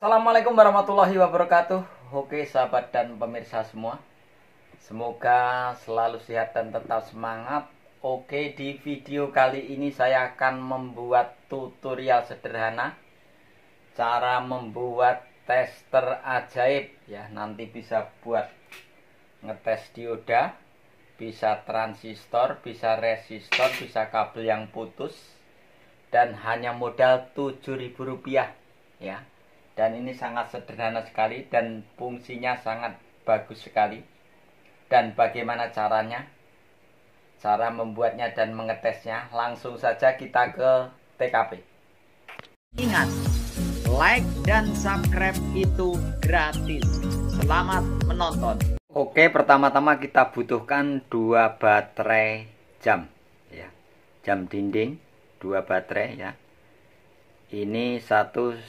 Assalamualaikum warahmatullahi wabarakatuh. Oke, sahabat dan pemirsa semua. Semoga selalu sehat dan tetap semangat. Oke, di video kali ini saya akan membuat tutorial sederhana cara membuat tester ajaib ya. Nanti bisa buat ngetes dioda, bisa transistor, bisa resistor, bisa kabel yang putus dan hanya modal 7000 rupiah. ya dan ini sangat sederhana sekali dan fungsinya sangat bagus sekali dan bagaimana caranya cara membuatnya dan mengetesnya langsung saja kita ke TKP ingat like dan subscribe itu gratis selamat menonton Oke pertama-tama kita butuhkan dua baterai jam ya jam dinding dua baterai ya ini satu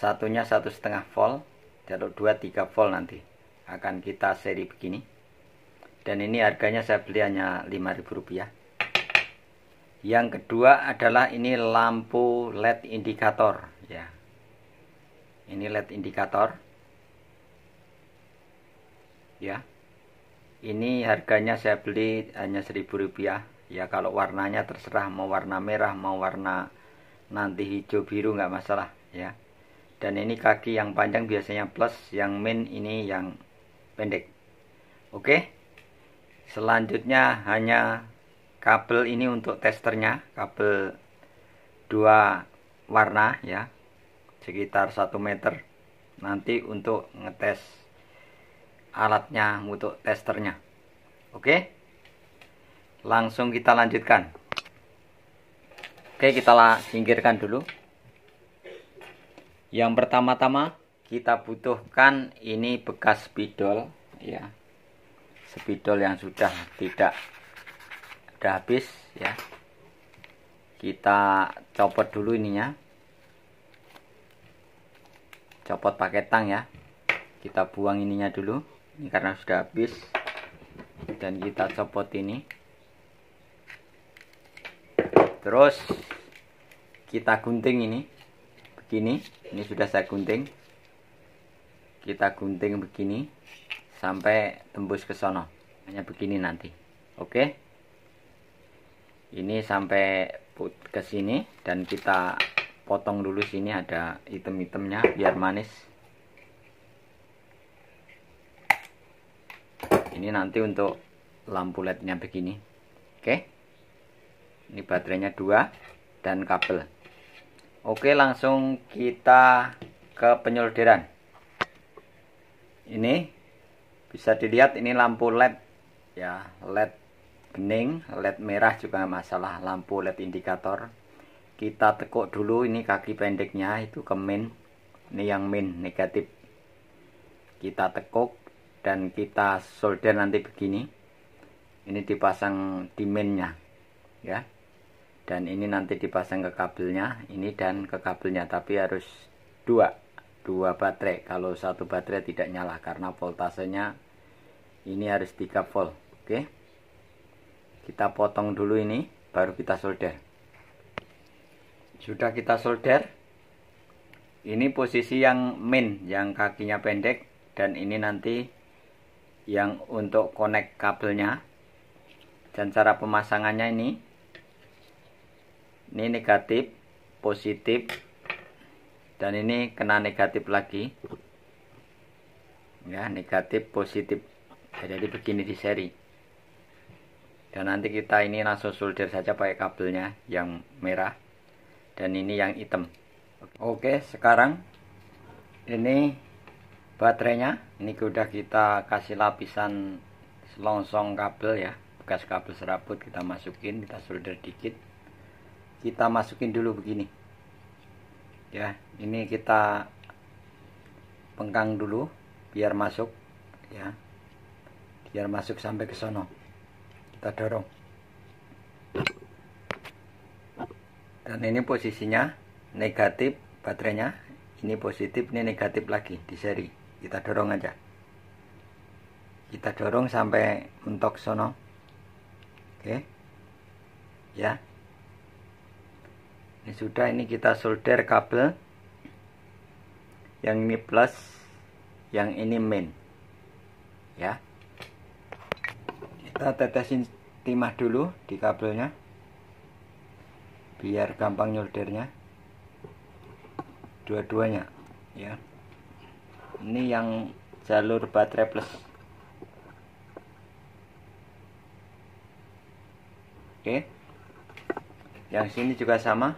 satunya satu setengah volt jalur dua tiga volt nanti akan kita seri begini dan ini harganya saya beli hanya 5000 rupiah yang kedua adalah ini lampu led indikator ya ini led indikator ya ini harganya saya beli hanya 1000 rupiah ya kalau warnanya terserah mau warna merah mau warna nanti hijau biru nggak masalah ya dan ini kaki yang panjang biasanya plus yang min ini yang pendek oke selanjutnya hanya kabel ini untuk testernya kabel dua warna ya sekitar 1 meter nanti untuk ngetes alatnya untuk testernya oke langsung kita lanjutkan oke okay, kita singkirkan dulu yang pertama-tama kita butuhkan ini bekas spidol ya. Spidol yang sudah tidak sudah habis ya. Kita copot dulu ininya. Copot pakai tang ya. Kita buang ininya dulu. Ini karena sudah habis dan kita copot ini. Terus kita gunting ini begini ini sudah saya gunting kita gunting begini sampai tembus ke sono hanya begini nanti oke ini sampai put ke sini dan kita potong dulu sini ada item-itemnya biar manis ini nanti untuk lampu lednya begini oke ini baterainya dua dan kabel Oke, langsung kita ke penyolderan. Ini bisa dilihat ini lampu LED ya, LED bening, LED merah juga masalah lampu LED indikator. Kita tekuk dulu ini kaki pendeknya itu ke min. Ini yang min negatif. Kita tekuk dan kita solder nanti begini. Ini dipasang di minnya, ya dan ini nanti dipasang ke kabelnya ini dan ke kabelnya tapi harus dua dua baterai kalau satu baterai tidak nyala karena voltasenya ini harus 3 volt oke kita potong dulu ini baru kita solder sudah kita solder ini posisi yang main yang kakinya pendek dan ini nanti yang untuk connect kabelnya dan cara pemasangannya ini ini negatif positif dan ini kena negatif lagi ya negatif positif nah, jadi begini di seri dan nanti kita ini langsung solder saja pakai kabelnya yang merah dan ini yang hitam oke sekarang ini baterainya ini sudah kita kasih lapisan selongsong kabel ya bekas kabel serabut kita masukin kita solder dikit kita masukin dulu begini ya ini kita pengkang dulu biar masuk ya biar masuk sampai ke sono kita dorong dan ini posisinya negatif baterainya ini positif ini negatif lagi di seri kita dorong aja kita dorong sampai mentok sono oke ya ini ya sudah ini kita solder kabel yang ini plus yang ini main ya kita tetesin timah dulu di kabelnya biar gampang nyoldernya dua-duanya ya ini yang jalur baterai plus oke yang sini juga sama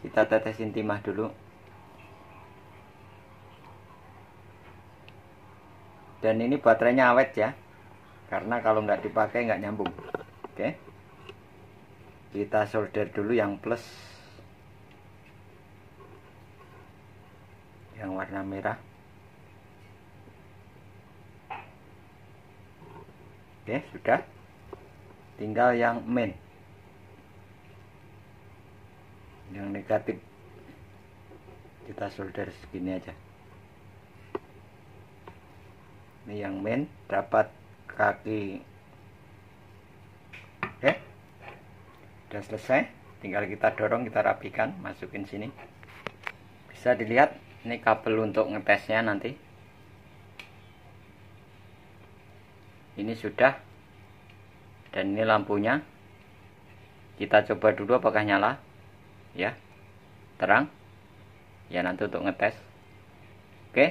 kita tetesin timah dulu dan ini baterainya awet ya karena kalau nggak dipakai nggak nyambung oke kita solder dulu yang plus yang warna merah oke sudah tinggal yang main yang negatif kita solder segini aja ini yang main dapat kaki oke udah selesai tinggal kita dorong kita rapikan masukin sini bisa dilihat ini kabel untuk ngetesnya nanti ini sudah dan ini lampunya kita coba dulu apakah nyala ya terang ya nanti untuk ngetes oke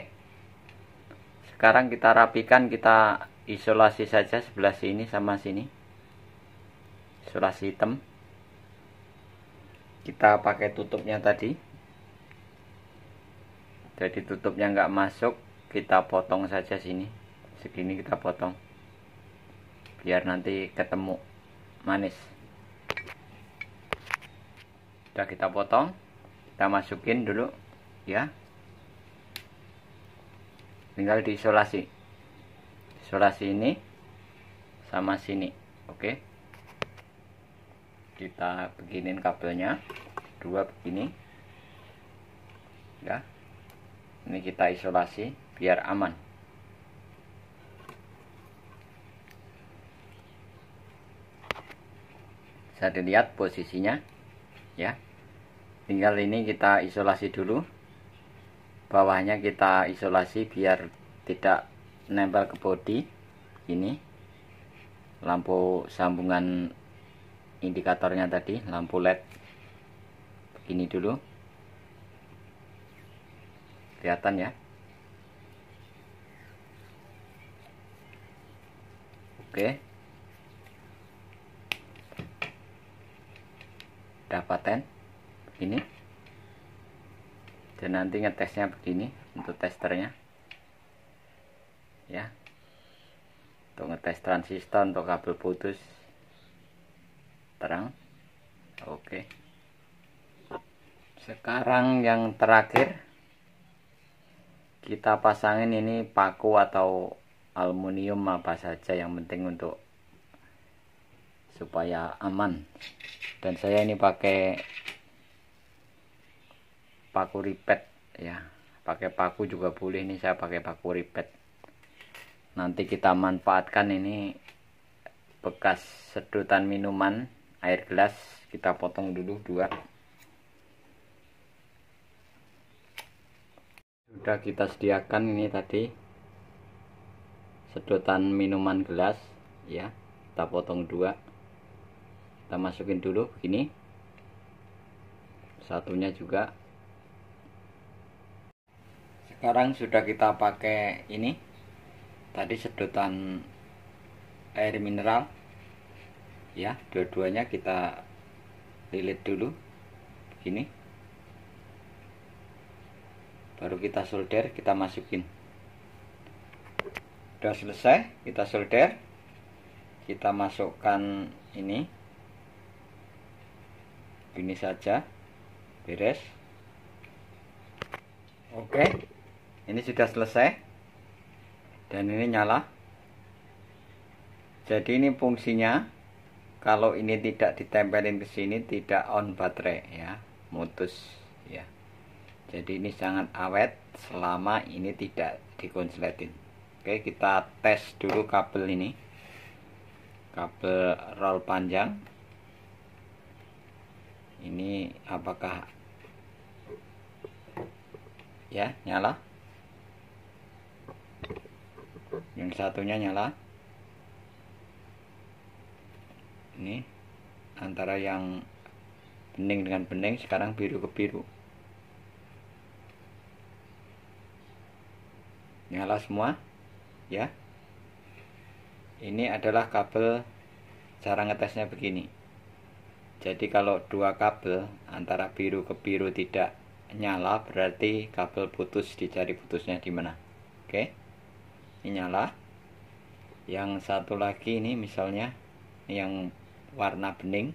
sekarang kita rapikan kita isolasi saja sebelah sini sama sini isolasi hitam kita pakai tutupnya tadi jadi tutupnya nggak masuk kita potong saja sini segini kita potong biar nanti ketemu manis sudah kita potong kita masukin dulu ya tinggal diisolasi isolasi ini sama sini oke kita beginin kabelnya dua begini ya ini kita isolasi biar aman bisa dilihat posisinya ya tinggal ini kita isolasi dulu bawahnya kita isolasi biar tidak nempel ke bodi. ini lampu sambungan indikatornya tadi lampu led begini dulu kelihatan ya oke okay. dapatkan ini dan nanti ngetesnya begini untuk testernya ya untuk ngetes transistor untuk kabel putus terang oke sekarang yang terakhir kita pasangin ini paku atau aluminium apa saja yang penting untuk supaya aman dan saya ini pakai paku ripet ya pakai paku juga boleh nih saya pakai paku ripet nanti kita manfaatkan ini bekas sedotan minuman air gelas kita potong dulu dua sudah kita sediakan ini tadi sedotan minuman gelas ya kita potong dua kita masukin dulu begini satunya juga sekarang sudah kita pakai ini tadi sedotan air mineral ya dua-duanya kita lilit dulu begini baru kita solder kita masukin sudah selesai kita solder kita masukkan ini ini saja beres oke ini sudah selesai dan ini nyala jadi ini fungsinya kalau ini tidak ditempelin ke sini tidak on baterai ya mutus ya jadi ini sangat awet selama ini tidak dikonsletin oke kita tes dulu kabel ini kabel roll panjang ini apakah ya nyala yang satunya nyala ini antara yang bening dengan bening sekarang biru ke biru nyala semua ya ini adalah kabel cara ngetesnya begini jadi kalau dua kabel antara biru ke biru tidak nyala berarti kabel putus dicari putusnya di mana oke ini nyala yang satu lagi ini misalnya yang warna bening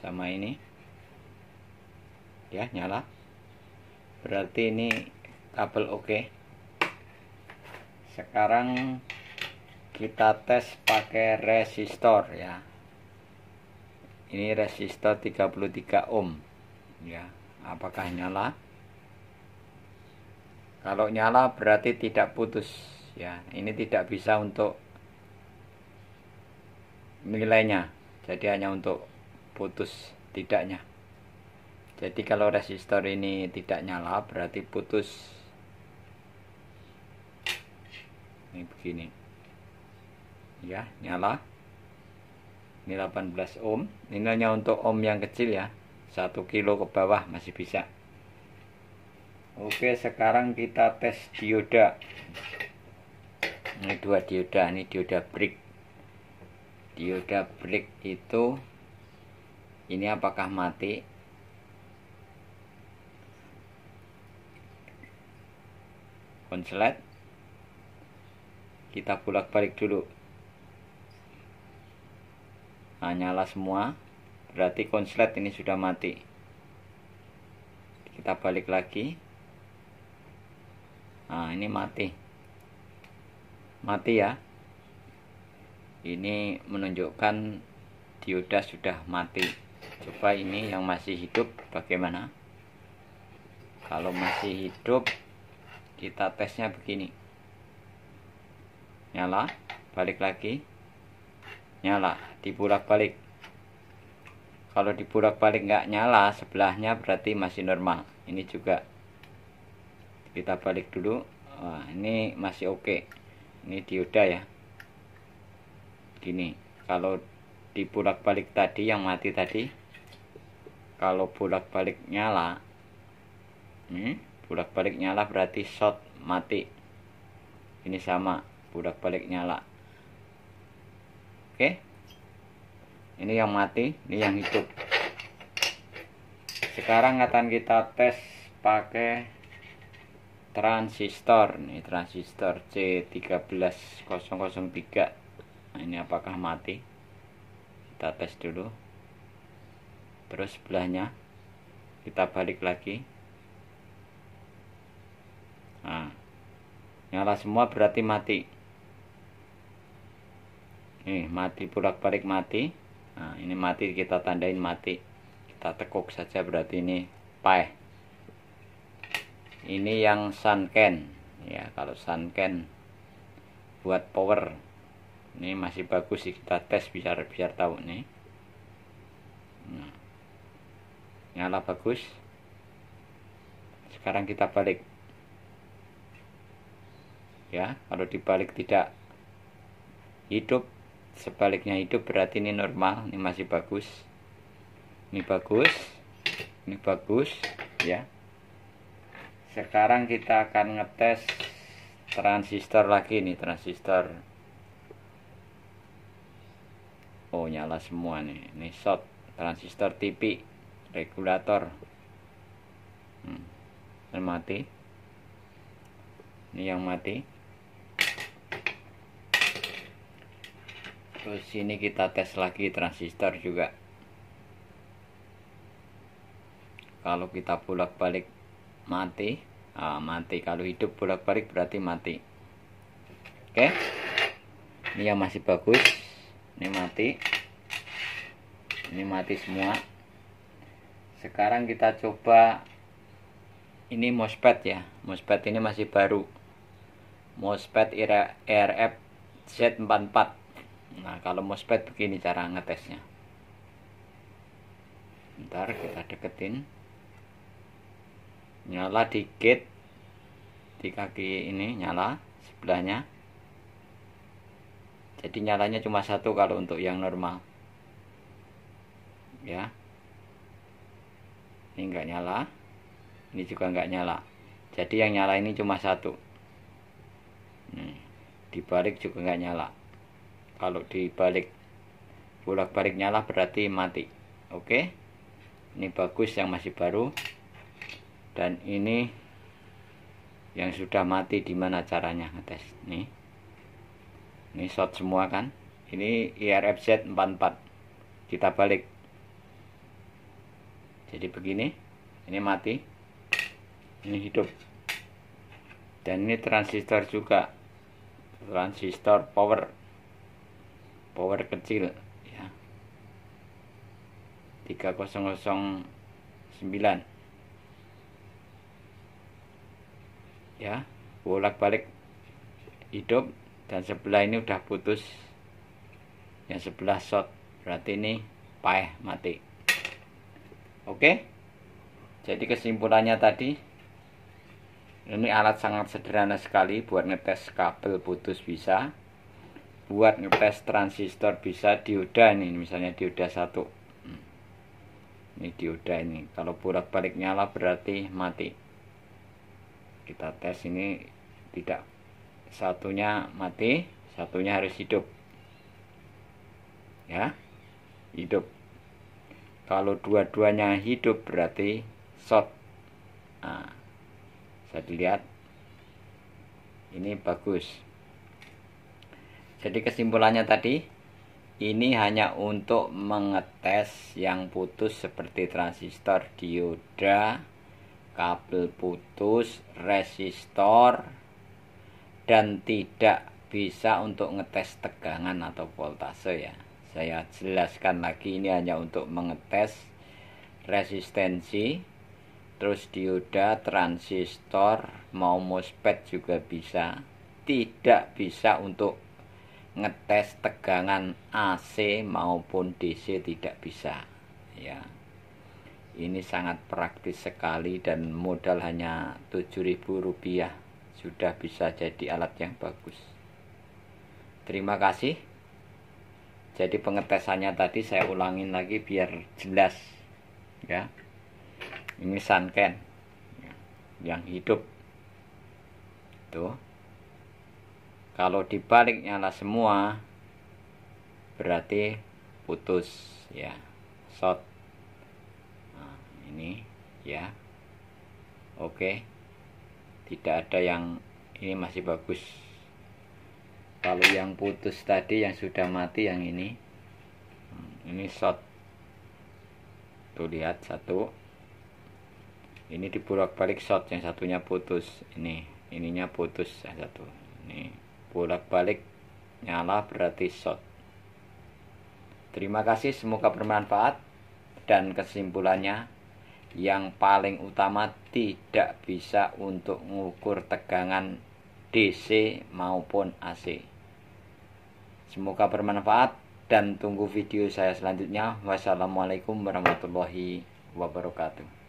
sama ini ya nyala berarti ini kabel oke sekarang kita tes pakai resistor ya ini resistor 33 ohm ya apakah nyala kalau nyala berarti tidak putus ya ini tidak bisa untuk nilainya jadi hanya untuk putus tidaknya jadi kalau resistor ini tidak nyala berarti putus ini begini ya nyala ini 18 ohm ini hanya untuk ohm yang kecil ya 1 kilo ke bawah masih bisa oke sekarang kita tes dioda ini dua dioda ini dioda brick dioda brick itu ini apakah mati konslet kita bolak-balik dulu nyala semua berarti konslet ini sudah mati kita balik lagi nah ini mati mati ya ini menunjukkan dioda sudah mati coba ini yang masih hidup bagaimana kalau masih hidup kita tesnya begini nyala balik lagi nyala dibulak balik kalau dibulak balik nggak nyala sebelahnya berarti masih normal ini juga kita balik dulu Wah, ini masih oke okay. ini dioda ya gini kalau dibulak balik tadi yang mati tadi kalau bolak balik nyala hmm, bolak balik nyala berarti shot mati ini sama bolak balik nyala oke ini yang mati ini yang hidup sekarang akan kita tes pakai transistor nih transistor C13003 nah, ini apakah mati kita tes dulu terus sebelahnya kita balik lagi nah nyala semua berarti mati nih eh, mati bolak balik mati nah ini mati kita tandain mati kita tekuk saja berarti ini paeh ini yang sunken ya kalau sunken buat power ini masih bagus sih kita tes biar biar tahu nih nah, nyala bagus sekarang kita balik ya kalau dibalik tidak hidup sebaliknya itu berarti ini normal ini masih bagus ini bagus ini bagus ya sekarang kita akan ngetes transistor lagi nih transistor oh nyala semua nih ini short transistor TV regulator hmm. Dan mati ini yang mati terus ini kita tes lagi transistor juga kalau kita bolak-balik mati ah, mati kalau hidup bolak-balik berarti mati oke okay. ini yang masih bagus ini mati ini mati semua sekarang kita coba ini MOSFET ya MOSFET ini masih baru MOSFET RF Z44 Nah kalau MOSFET begini cara ngetesnya Ntar kita deketin Nyala dikit Di kaki ini nyala Sebelahnya Jadi nyalanya cuma satu kalau untuk yang normal Ya Ini enggak nyala Ini juga enggak nyala Jadi yang nyala ini cuma satu Nih, Dibalik juga enggak nyala kalau dibalik bolak balik nyala berarti mati oke ini bagus yang masih baru dan ini yang sudah mati dimana caranya ngetes nih ini short semua kan ini IRFZ 44 kita balik jadi begini ini mati ini hidup dan ini transistor juga transistor power power kecil ya 3009 ya bolak-balik hidup dan sebelah ini udah putus yang sebelah shot berarti ini paeh mati oke jadi kesimpulannya tadi ini alat sangat sederhana sekali buat ngetes kabel putus bisa buat ngetes transistor bisa dioda nih misalnya dioda satu ini dioda ini kalau bolak balik nyala berarti mati kita tes ini tidak satunya mati satunya harus hidup ya hidup kalau dua-duanya hidup berarti short nah, bisa dilihat ini bagus jadi kesimpulannya tadi ini hanya untuk mengetes yang putus seperti transistor dioda, kabel putus, resistor dan tidak bisa untuk ngetes tegangan atau voltase ya. Saya jelaskan lagi ini hanya untuk mengetes resistensi terus dioda, transistor, mau MOSFET juga bisa. Tidak bisa untuk ngetes tegangan AC maupun DC tidak bisa ya ini sangat praktis sekali dan modal hanya 7000 rupiah sudah bisa jadi alat yang bagus terima kasih jadi pengetesannya tadi saya ulangin lagi biar jelas ya ini sunken ya. yang hidup tuh kalau dibalik nyala semua berarti putus ya short nah, ini ya oke tidak ada yang ini masih bagus kalau yang putus tadi yang sudah mati yang ini hmm, ini short tuh lihat satu ini dibolak balik short yang satunya putus ini ininya putus satu ini bolak-balik nyala berarti short terima kasih semoga bermanfaat dan kesimpulannya yang paling utama tidak bisa untuk mengukur tegangan DC maupun AC. Semoga bermanfaat dan tunggu video saya selanjutnya. Wassalamualaikum warahmatullahi wabarakatuh.